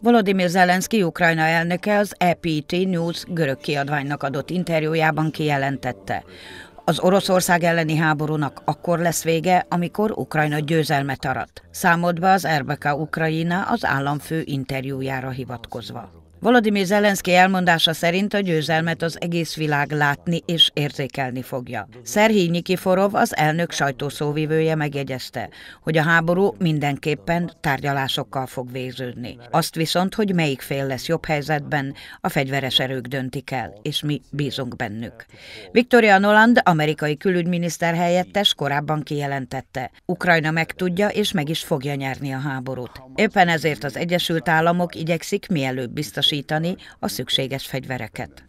Volodymyr Zelenszky, Ukrajna elnöke az EPT News görög kiadványnak adott interjújában kijelentette. Az Oroszország elleni háborúnak akkor lesz vége, amikor Ukrajna győzelmet arat. Számolt be az RBK Ukrajina az államfő interjújára hivatkozva. Volodymyr Zelenszky elmondása szerint a győzelmet az egész világ látni és érzékelni fogja. Szerhi Nyikiforov, az elnök sajtószóvivője megjegyezte, hogy a háború mindenképpen tárgyalásokkal fog végződni. Azt viszont, hogy melyik fél lesz jobb helyzetben, a fegyveres erők döntik el, és mi bízunk bennük. Victoria Noland, amerikai külügyminiszter helyettes korábban kijelentette, Ukrajna megtudja és meg is fogja nyerni a háborút. Éppen ezért az Egyesült Államok igyekszik mielőbb biztosítani, biztosítani a szükséges fegyvereket.